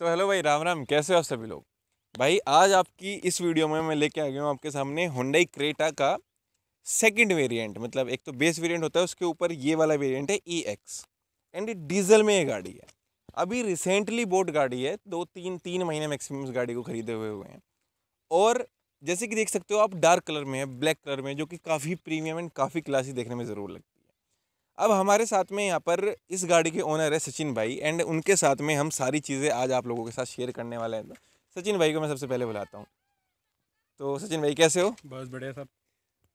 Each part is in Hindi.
तो हेलो भाई राम राम कैसे हो आप सभी लोग भाई आज आपकी इस वीडियो में मैं लेके आ गया हूँ आपके सामने हुंडई क्रेटा का सेकंड वेरिएंट मतलब एक तो बेस वेरिएंट होता है उसके ऊपर ये वाला वेरिएंट है ई एक्स एंड डीजल में ये गाड़ी है अभी रिसेंटली बोट गाड़ी है दो तीन तीन महीने मैक्सिमम इस गाड़ी को खरीदे हुए हुए हैं और जैसे कि देख सकते हो आप डार्क कलर में है ब्लैक कलर में जो कि काफ़ी प्रीमियम एंड काफ़ी क्लासी देखने में ज़रूर लगती है अब हमारे साथ में यहाँ पर इस गाड़ी के ओनर है सचिन भाई एंड उनके साथ में हम सारी चीज़ें आज आप लोगों के साथ शेयर करने वाले हैं सचिन भाई को मैं सबसे पहले बुलाता हूँ तो सचिन भाई कैसे हो बहुत बढ़िया साहब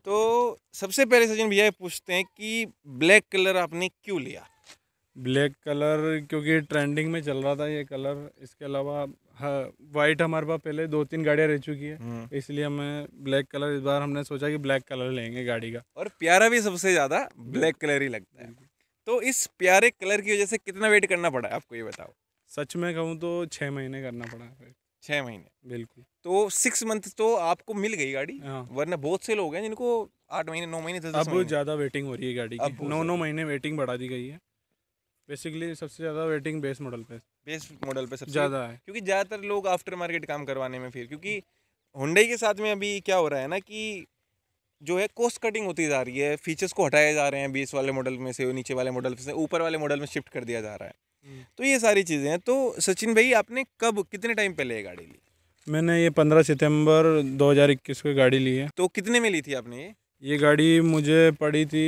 तो सबसे पहले सचिन भैया पूछते हैं कि ब्लैक कलर आपने क्यों लिया ब्लैक कलर क्योंकि ट्रेंडिंग में चल रहा था ये कलर इसके अलावा हाँ वाइट हमारे पास पहले दो तीन गाड़ियाँ रह चुकी है हम्म। इसलिए हमें ब्लैक कलर इस बार हमने सोचा कि ब्लैक कलर लेंगे गाड़ी का और प्यारा भी सबसे ज़्यादा ब्लैक कलर ही लगता है तो इस प्यारे कलर की वजह से कितना वेट करना पड़ा है आपको ये बताओ सच में कहूँ तो छः महीने करना पड़ा है छः महीने बिल्कुल तो सिक्स मंथ तो आपको मिल गई गाड़ी हाँ। वरना बहुत से लोग हैं जिनको आठ महीने नौ महीने अब ज़्यादा वेटिंग हो रही है गाड़ी की नौ नौ महीने वेटिंग बढ़ा दी गई है बेसिकली सबसे ज़्यादा वेटिंग बेस मॉडल पे बेस मॉडल पे सबसे ज़्यादा है क्योंकि ज़्यादातर लोग आफ्टर मार्केट काम करवाने में फिर क्योंकि होंडई के साथ में अभी क्या हो रहा है ना कि जो है कॉस्ट कटिंग होती जा रही है फीचर्स को हटाए जा रहे हैं बीस वाले मॉडल में से नीचे वाले मॉडल से ऊपर वाले मॉडल में शिफ्ट कर दिया जा रहा है हम्म। तो ये सारी चीज़ें हैं तो सचिन भाई आपने कब कितने टाइम पहले ये गाड़ी ली मैंने ये पंद्रह सितंबर इक्कीस को गाड़ी ली है तो कितने में ली थी आपने ये ये गाड़ी मुझे पड़ी थी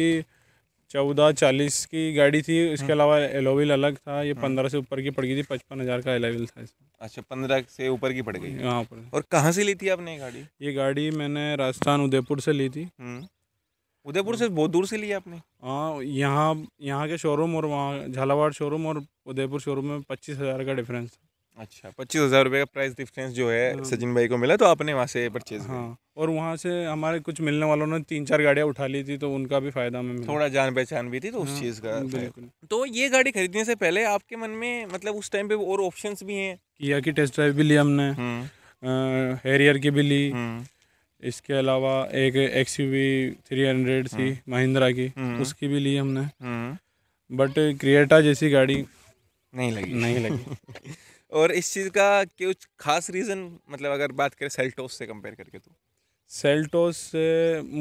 चौदह चालीस की गाड़ी थी इसके हम्म। अलावा एलोविल अलग था ये हम्म। पंद्रह से ऊपर की पड़ गई थी पचपन हज़ार का एलोविल था इसमें अच्छा पंद्रह से ऊपर की पड़ गई यहाँ पर और कहाँ से ली थी आपने गाड़ी ये गाड़ी मैंने राजस्थान उदयपुर से ली थी हम्म। उदयपुर से बहुत दूर से लिया आपने हाँ यहाँ यहाँ के शोरूम और वहाँ झालावाड़ शोरूम और उदयपुर शोरूम में पच्चीस हज़ार का डिफरेंस था अच्छा पच्चीस हज़ार रुपये का प्राइस डिफरेंस जो है हाँ। सचिन भाई को मिला तो आपने वहाँ से परचेज हाँ और वहाँ से हमारे कुछ मिलने वालों ने तीन चार गाड़ियाँ उठा ली थी तो उनका भी फायदा हमें थोड़ा जान पहचान भी थी तो उस हाँ, चीज़ का तो ये गाड़ी खरीदने से पहले आपके मन में मतलब उस टाइम पे और ऑप्शंस भी हैं किया की टेस्ट ड्राइव भी ली हमने हेरियर हम्म। की भी ली हम्म। इसके अलावा एक एक्स थ्री हंड्रेड थी हम्म। महिंद्रा की उसकी भी ली हमने बट क्रिएटा जैसी गाड़ी नहीं लगी नहीं लगी और इस चीज़ का कुछ खास रीज़न मतलब अगर बात करें सेल्टोस से कंपेयर करके तो सेल्टोस से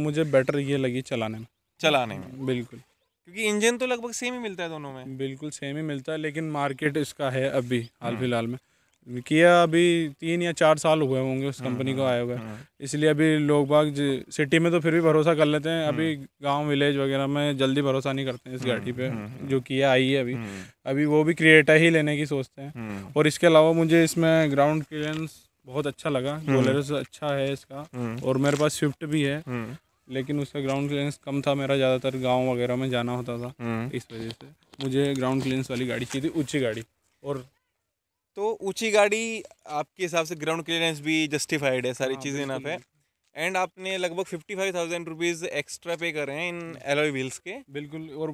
मुझे बेटर ये लगी चलाने में चलाने में बिल्कुल क्योंकि इंजन तो लगभग सेम ही मिलता है दोनों में बिल्कुल सेम ही मिलता है लेकिन मार्केट इसका है अभी हाल हम्म। फिलहाल में किया अभी तीन या चार साल हुए होंगे उस कंपनी हाँ, को आए हुए हाँ। इसलिए अभी लोग बाग सिटी में तो फिर भी भरोसा कर लेते हैं अभी हाँ। गांव विलेज वगैरह में जल्दी भरोसा नहीं करते हैं इस गाड़ी पे जो किया आई है अभी अभी वो भी क्रिएटा ही लेने की सोचते हैं और इसके अलावा मुझे इसमें ग्राउंड क्लियरेंस बहुत अच्छा लगा बोलेरो अच्छा है इसका और मेरे पास स्विफ्ट भी है लेकिन उसका ग्राउंड क्लियरेंस कम था मेरा ज़्यादातर गाँव वगैरह में जाना होता था इस वजह से मुझे ग्राउंड क्लियरेंस वाली गाड़ी चाहिए थी ऊँची गाड़ी और तो ऊंची गाड़ी आपके हिसाब से ग्राउंड क्लियरेंस भी जस्टिफाइड है सारी हाँ, चीज़ें इनफ है एंड आपने लगभग fifty five thousand rupees extra pay कर रहे हैं इन एलोई हम्म। व्हील्स के बिल्कुल और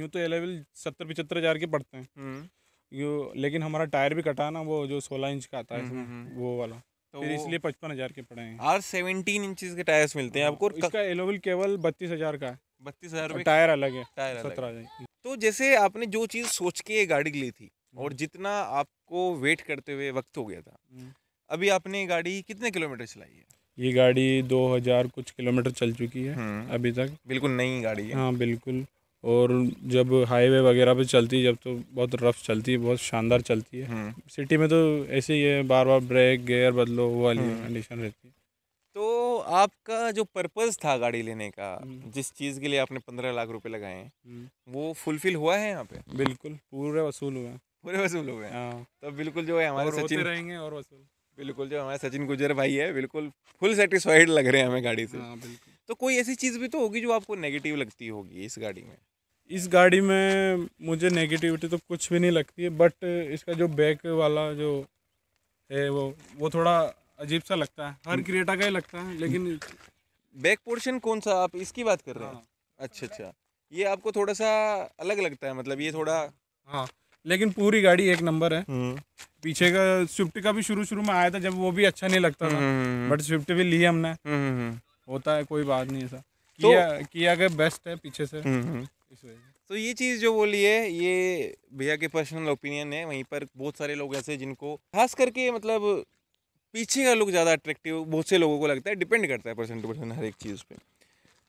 यूँ तो एलोई व्हील सत्तर पचहत्तर हज़ार के पड़ते हैं हम्म। यो लेकिन हमारा टायर भी कटा ना वो जो सोलह इंच का आता है हम्म, वो वाला तो फिर इसलिए पचपन हज़ार के पड़े हैं आर सेवेंटीन इंचज के टायर्स मिलते हैं हाँ, आपको इसका एलोविल केवल बत्तीस हज़ार का है बत्तीस हज़ार टायर अलग है टायर सत्रह हज़ार तो जैसे आपने जो चीज़ सोच के गाड़ी ली थी और जितना आप को वेट करते हुए वक्त हो गया था हम्म। अभी आपने गाड़ी कितने किलोमीटर चलाई है ये गाड़ी 2000 कुछ किलोमीटर चल चुकी है हम्म। अभी तक बिल्कुल नई गाड़ी है हाँ बिल्कुल और जब हाईवे वगैरह पे चलती है जब तो बहुत रफ चलती है बहुत शानदार चलती है हम्म। सिटी में तो ऐसे ही है बार बार ब्रेक गेयर बदलो वो वाली कंडीशन रहती है तो आपका जो पर्पस था गाड़ी लेने का जिस चीज़ के लिए आपने पंद्रह लाख रुपए लगाए हैं वो फुलफिल हुआ है यहाँ पे बिल्कुल पूरा वसूल हुआ पूरे वसूल हो गए हाँ। तो बिल्कुल जो है हमारे सचिन रहेंगे और वसूल बिल्कुल जो हमारे सचिन गुजर भाई है बिल्कुल फुल सेटिस्फाइड लग रहे हैं हमें गाड़ी से हाँ, तो कोई ऐसी चीज़ भी तो होगी जो आपको नेगेटिव लगती होगी इस गाड़ी में इस गाड़ी में मुझे नेगेटिविटी तो कुछ भी नहीं लगती है बट इसका जो बैक वाला जो है वो वो थोड़ा अजीब सा लगता है हर हम्म। क्रिएटा का ही लगता है लेकिन बैक पोर्शन कौन सा आप इसकी बात कर रहे हैं हाँ। अच्छा अच्छा ये आपको थोड़ा सा अलग लगता है मतलब ये थोड़ा हाँ लेकिन पूरी गाड़ी एक नंबर है हम्म। पीछे का स्विफ्ट का भी शुरू शुरू में आया था जब वो भी अच्छा नहीं लगता था बट हम्म। स्विफ्ट भी ली हमने हम्म, होता है कोई बात नहीं ऐसा तो, किया किया के बेस्ट है पीछे से इस वजह तो ये चीज़ जो बोली है ये भैया के पर्सनल ओपिनियन है वहीं पर बहुत सारे लोग ऐसे जिनको खास करके मतलब पीछे का लुक ज़्यादा अट्रैक्टिव बहुत से लोगों को लगता है डिपेंड करता है परसेंट टू परसेंट हर एक चीज़ पे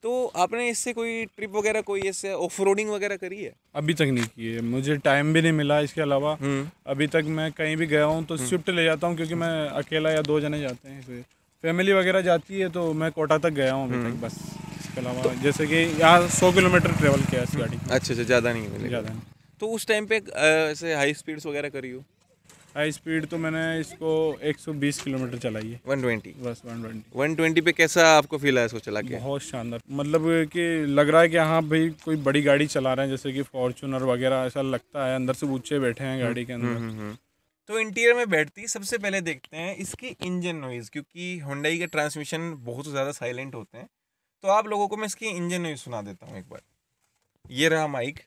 तो आपने इससे कोई ट्रिप वगैरह कोई ऐसे ऑफ वगैरह करी है अभी तक नहीं की है मुझे टाइम भी नहीं मिला इसके अलावा हम्म। अभी तक मैं कहीं भी गया हूँ तो स्विफ्ट हम्म। ले जाता हूँ क्योंकि मैं अकेला या दो जने जाते हैं फैमिली वगैरह जाती है तो मैं कोटा तक गया हूँ अभी हम्म। तक बस इसके अलावा तो, जैसे कि यहाँ सौ किलोमीटर ट्रेवल किया इस गाड़ी अच्छा अच्छा ज़्यादा नहीं ज़्यादा नहीं तो उस टाइम पे ऐसे हाई स्पीड्स वगैरह करी हो हाई स्पीड तो मैंने इसको 120 किलोमीटर चलाई है 120 बस 120 120 पे कैसा आपको फील आया इसको चला के बहुत शानदार मतलब कि लग रहा है कि हाँ भाई कोई बड़ी गाड़ी चला रहे हैं जैसे कि फॉर्चूनर वगैरह ऐसा लगता है अंदर से ऊंचे बैठे हैं गाड़ी के अंदर हम्म, हम्म, हम्म। तो इंटीरियर में बैठती सबसे पहले देखते हैं इसकी इंजन नॉइज़ क्योंकि होंडाई के ट्रांसमिशन बहुत ज़्यादा साइलेंट होते हैं तो आप लोगों को मैं इसकी इंजन नॉइज़ सुना देता हूँ एक बार ये रहा माइक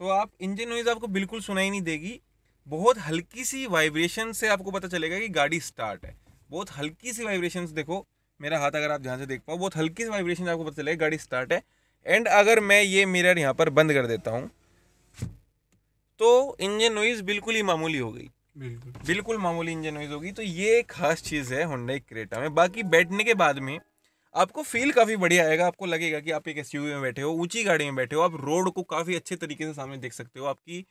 तो आप इंजन नॉइज़ आपको बिल्कुल सुनाई नहीं देगी बहुत हल्की सी वाइब्रेशन से आपको पता चलेगा कि गाड़ी स्टार्ट है बहुत हल्की सी वाइब्रेशन देखो मेरा हाथ अगर आप ध्यान से देख पाओ बहुत हल्की सी वाइब्रेशन आपको पता चलेगा गाड़ी स्टार्ट है एंड अगर मैं ये मिरर यहाँ पर बंद कर देता हूँ तो इंजन नॉइज़ बिल्कुल ही मामूली हो गई बिल्कुल बिल्कुल मामूली इंजन नॉइज़ होगी तो ये खास चीज़ है होंडा क्रेटा में बाकी बैठने के बाद में आपको फील काफ़ी बढ़िया आएगा आपको लगेगा कि आप एक एस में बैठे हो ऊंची गाड़ी में बैठे हो आप रोड को काफ़ी अच्छे तरीके से सामने देख सकते हो आपकी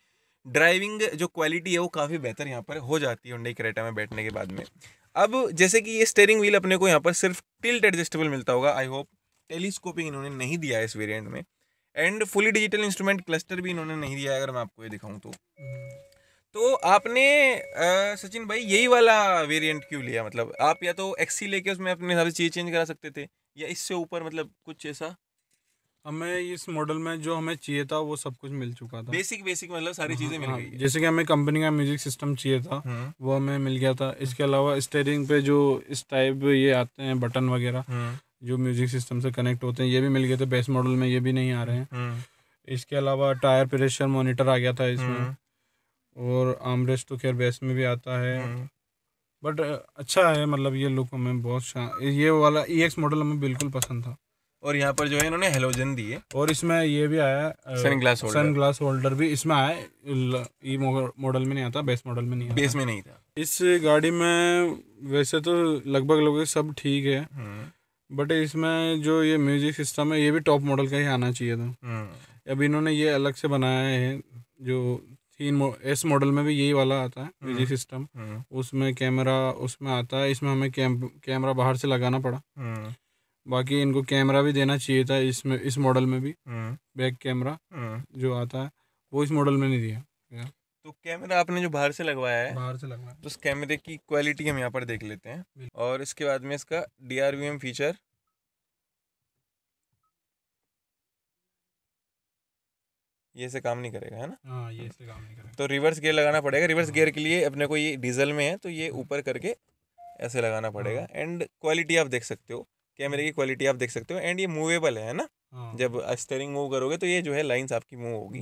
ड्राइविंग जो क्वालिटी है वो काफ़ी बेहतर यहाँ पर हो जाती है क्रेटा करेटा में बैठने के बाद में अब जैसे कि ये स्टेयरिंग व्हील अपने को यहाँ पर सिर्फ टिल्ट एडजस्टेबल मिलता होगा आई होप टेलीस्कोपिंग इन्होंने नहीं दिया है इस वेरिएंट में and fully digital instrument cluster भी इन्होंने नहीं दिया है अगर मैं आपको ये दिखाऊँ तो हम्म। तो आपने सचिन भाई यही वाला वेरिएंट क्यों लिया मतलब आप या तो एक्सी लेके उसमें अपने हिसाब से चीज चेंज करा सकते थे या इससे ऊपर मतलब कुछ ऐसा हमें इस मॉडल में जो हमें चाहिए था वो सब कुछ मिल चुका था बेसिक बेसिक मतलब सारी हाँ, चीज़ें मिल हाँ, गई जैसे कि हमें कंपनी का म्यूजिक सिस्टम चाहिए था हम्म। वो हमें मिल गया था इसके अलावा स्टेयरिंग पे जो इस टाइप ये आते हैं बटन वगैरह हम्म। जो म्यूजिक सिस्टम से कनेक्ट होते हैं ये भी मिल गए थे बेस्ट मॉडल में ये भी नहीं आ रहे हैं हम्म। इसके अलावा टायर प्रेशर मॉनिटर आ गया था इसमें और आमरेस तो खैर बेस में भी आता है हम्म। बट अच्छा है मतलब ये लुक हमें बहुत ये वाला ई एक्स मॉडल हमें बिल्कुल पसंद था और यहाँ पर जो है इन्होंने हेलोजन दिए और इसमें ये भी आया sun glass holder sun glass holder भी इसमें आया ई मॉडल e में नहीं आता बेस मॉडल में नहीं बेस में नहीं था इस गाड़ी में वैसे तो लगभग लोग सब ठीक है हम्म। बट इसमें जो ये म्यूजिक सिस्टम है ये भी टॉप मॉडल का ही आना चाहिए था हम्म। अब इन्होंने ये अलग से बनाया है जो इन एस मॉडल में भी यही वाला आता है म्यूजिक सिस्टम हम्म। उसमें कैमरा उसमें आता है इसमें हमें कैमरा बाहर से लगाना पड़ा हम्म। बाकी इनको कैमरा भी देना चाहिए था इसमें इस मॉडल में भी बैक हम्म। कैमरा जो आता है वो इस मॉडल में नहीं दिया तो कैमरा आपने जो बाहर से लगवाया है बाहर से लगवाया तो उस कैमरे की क्वालिटी हम यहाँ पर देख लेते हैं और इसके बाद में इसका डी फीचर ये से काम नहीं करेगा है ना आ, हाँ, ये से काम नहीं करेगा तो रिवर्स गियर लगाना पड़ेगा रिवर्स गियर के लिए अपने को ये डीजल में है तो ये हम्म। ऊपर करके ऐसे लगाना पड़ेगा एंड हाँ। क्वालिटी आप देख सकते हो कैमरे की क्वालिटी आप देख सकते हो एंड ये मूवेबल है ना हाँ। जब स्टेरिंग मूव करोगे तो ये जो है लाइंस आपकी मूव होगी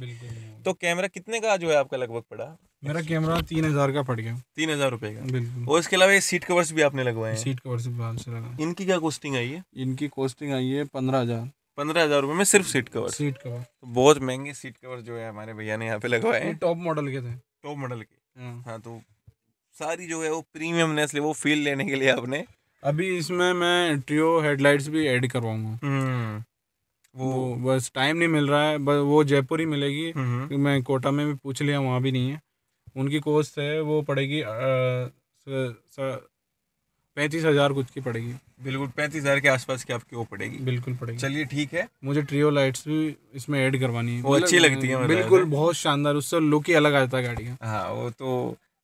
तो कैमरा कितने का जो है आपका लगभग पड़ा मेरा कैमरा तीन हजार का पड़ गया तीन हजार रुपए का और इसके अलावा ये सीट कवर्स भी आपने लगवाए हैं सीट कवर्स भी आपसे लगा इनकी क्या कॉस्टिंग आई है इनकी कॉस्टिंग आई है पंद्रह हजार पंद्रह हजार रुपये में सिर्फ सीट कवर सीट कवर तो बहुत महंगे सीट कवर जो है हमारे भैया ने यहाँ पे लगवाए हैं टॉप मॉडल के थे टॉप मॉडल के हाँ।, हाँ तो सारी जो है वो ने इसलिए वो फील लेने के लिए आपने अभी इसमें मैं ट्रियो हेडलाइट्स भी ऐड करवाऊंगा हम्म। वो, वो बस टाइम नहीं मिल रहा है बस वो जयपुर ही मिलेगी हम्म। मैं कोटा में भी पूछ लिया वहाँ भी नहीं है उनकी कॉस्ट है वो पड़ेगी आ, स, स, पैंतीस हजार कुछ की पड़ेगी बिल्कुल पैंतीस हजार के आसपास की आपकी वो पड़ेगी बिल्कुल पड़ेगी चलिए ठीक है मुझे ट्रियो लाइट्स भी इसमें ऐड करवानी है वो अच्छी लगती है मतलब। बिल्कुल बहुत शानदार उससे लुक ही अलग आ जाता है गाड़ी का हाँ वो तो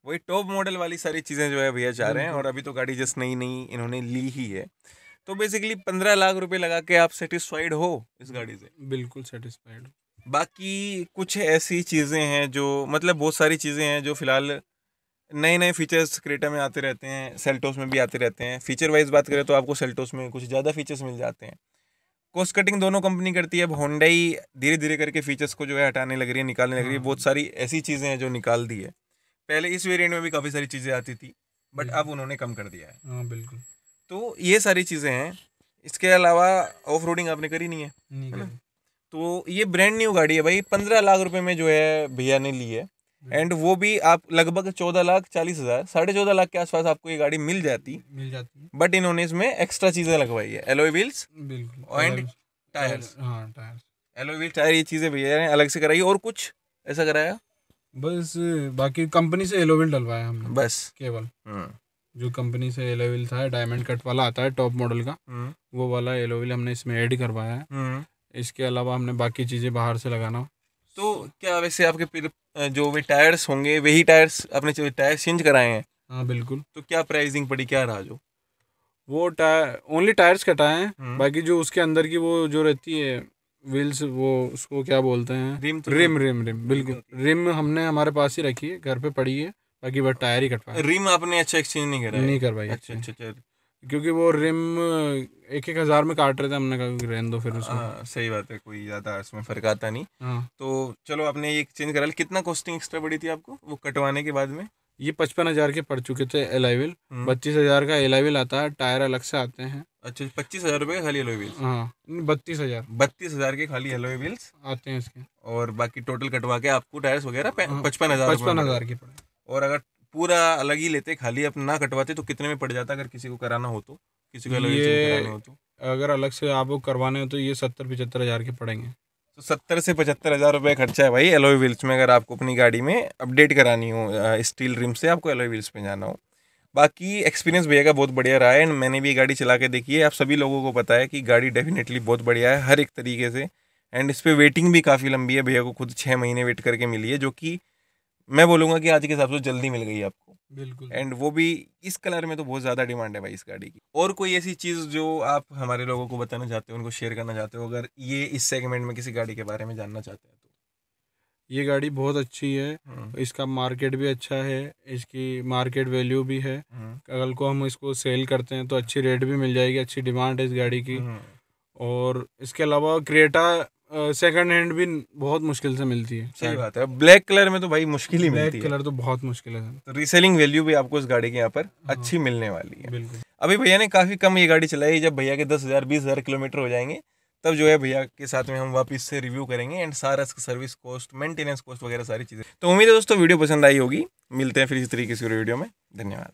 वही टॉप मॉडल वाली सारी चीज़ें जो है भैया चाह रहे हैं और अभी तो गाड़ी जस्ट नई नई इन्होंने ली ही है तो बेसिकली पंद्रह लाख रुपए लगा के आप सेटिस्फाइड हो इस गाड़ी से बिल्कुल सेटिस्फाइड बाकी कुछ ऐसी चीज़ें हैं जो मतलब बहुत सारी चीज़ें हैं जो फिलहाल नए नए फीचर्स क्रेटा में आते रहते हैं सेल्टोस में भी आते रहते हैं फीचर वाइज बात करें तो आपको सेल्टोस में कुछ ज़्यादा फीचर्स मिल जाते हैं कॉस्ट कटिंग दोनों कंपनी करती है अब होंडाई धीरे धीरे करके फीचर्स को जो है हटाने लग रही है निकालने लग रही है हाँ। बहुत सारी ऐसी चीज़ें हैं जो निकाल दी है पहले इस वेरियंट में भी काफ़ी सारी चीज़ें आती थी बट अब उन्होंने कम कर दिया है हाँ बिल्कुल तो ये सारी चीज़ें हैं इसके अलावा ऑफ रोडिंग आपने करी नहीं है नहीं तो ये ब्रांड न्यू गाड़ी है भाई पंद्रह लाख रुपये में जो है भैया ने ली है एंड हम्म। वो भी आप लगभग चौदह लाख चालीस हजार साढ़े चौदह लाख के आसपास आपको ये गाड़ी मिल जाती मिल जाती है बट इन्होंने इसमें एक्स्ट्रा चीजें लगवाई है एलोई व्हील्स बिल्कुल and tyres tyres alloy wheel tyre ये चीजें भैया ने अलग से कराई और कुछ ऐसा कराया बस बाकी कंपनी से एलोविल डलवाया हमने बस केवल हम्म। जो कंपनी से एलोविल था डायमंड कट वाला आता है टॉप मॉडल का हम्म। वो वाला एलोविल हमने इसमें ऐड करवाया है इसके अलावा हमने बाकी चीज़ें बाहर से लगाना तो क्या वैसे आपके फिर जो वे टायर्स होंगे वही टायर्स अपने टायर चेंज कराए हैं हाँ बिल्कुल तो क्या प्राइसिंग पड़ी क्या रहा जो वो टायर ओनली टायर्स कटाए हैं हम्म। बाकी जो उसके अंदर की वो जो रहती है व्हील्स वो उसको क्या बोलते हैं रिम तो रिम, रिम रिम बिल्कुल रिम हमने हमारे पास ही रखी है घर पे पड़ी है बाकी बस टायर ही कटवाया रिम आपने अच्छा एक्सचेंज नहीं करा नहीं करवाई अच्छा अच्छा, अच्छा, अच्छा। क्योंकि वो रिम एक एक हज़ार में काट रहे थे हमने कहा रहने दो फिर उसमें हाँ, सही बात है कोई ज़्यादा इसमें फ़र्क आता नहीं आ, हाँ। तो चलो आपने ये चेंज करा कितना कॉस्टिंग एक्स्ट्रा पड़ी थी आपको वो कटवाने के बाद में ये पचपन हज़ार के पड़ चुके थे एलाइविल हम्म। बत्तीस हज़ार का एलाइविल आता है टायर अलग से आते हैं अच्छा पच्चीस हज़ार रुपये खाली एलोई व्हील्स हाँ बत्तीस हज़ार बत्तीस हज़ार के खाली एलोई व्हील्स आते हैं इसके और बाकी टोटल कटवा के आपको टायर्स वगैरह हाँ। पचपन हज़ार पचपन हज़ार के पड़े और अगर पूरा अलग ही लेते खाली अपना ना कटवाते तो कितने में पड़ जाता अगर किसी को कराना हो तो किसी को अलग हो तो अगर अलग से आप करवाने हो तो ये सत्तर पचहत्तर हज़ार के पड़ेंगे तो सत्तर से पचहत्तर हज़ार रुपये खर्चा है भाई एलोई व्हील्स में अगर आपको अपनी गाड़ी में अपडेट करानी हो स्टील रिम से आपको एलोई व्हील्स में जाना हो बाकी एक्सपीरियंस भैया का बहुत बढ़िया रहा है एंड मैंने भी गाड़ी चला के देखी है आप सभी लोगों को पता है कि गाड़ी डेफिनेटली बहुत बढ़िया है हर एक तरीके से एंड इस पर वेटिंग भी काफ़ी लंबी है भैया को खुद छः महीने वेट करके मिली है जो कि मैं बोलूंगा कि आज के हिसाब से जल्दी मिल गई आपको बिल्कुल एंड वो भी इस कलर में तो बहुत ज़्यादा डिमांड है भाई इस गाड़ी की और कोई ऐसी चीज़ जो आप हमारे लोगों को बताना चाहते हो उनको शेयर करना चाहते हो अगर ये इस सेगमेंट में किसी गाड़ी के बारे में जानना चाहते हैं तो ये गाड़ी बहुत अच्छी है हम्म। इसका मार्केट भी अच्छा है इसकी मार्केट वैल्यू भी है हम्म। अगर को हम इसको सेल करते हैं तो अच्छी रेट भी मिल जाएगी अच्छी डिमांड है इस गाड़ी की हम्म। और इसके अलावा क्रेटा सेकंड हैंड भी बहुत मुश्किल से मिलती है सही बात है ब्लैक कलर में तो भाई मुश्किल ही मिलती है कलर तो बहुत मुश्किल है तो रीसेलिंग वैल्यू भी आपको इस गाड़ी के यहाँ पर हाँ। अच्छी मिलने वाली है बिल्कुल अभी भैया ने काफ़ी कम ये गाड़ी चलाई जब भैया के दस हज़ार बीस हज़ार किलोमीटर हो जाएंगे तब जो है भैया के साथ में हम वापस से रिव्यू करेंगे एंड सारा इसका सर्विस कॉस्ट मेंटेनेंस कॉस्ट वगैरह सारी चीज़ें तो उम्मीद है दोस्तों वीडियो पसंद आई होगी मिलते हैं फिर इसी तरीके से वीडियो में धन्यवाद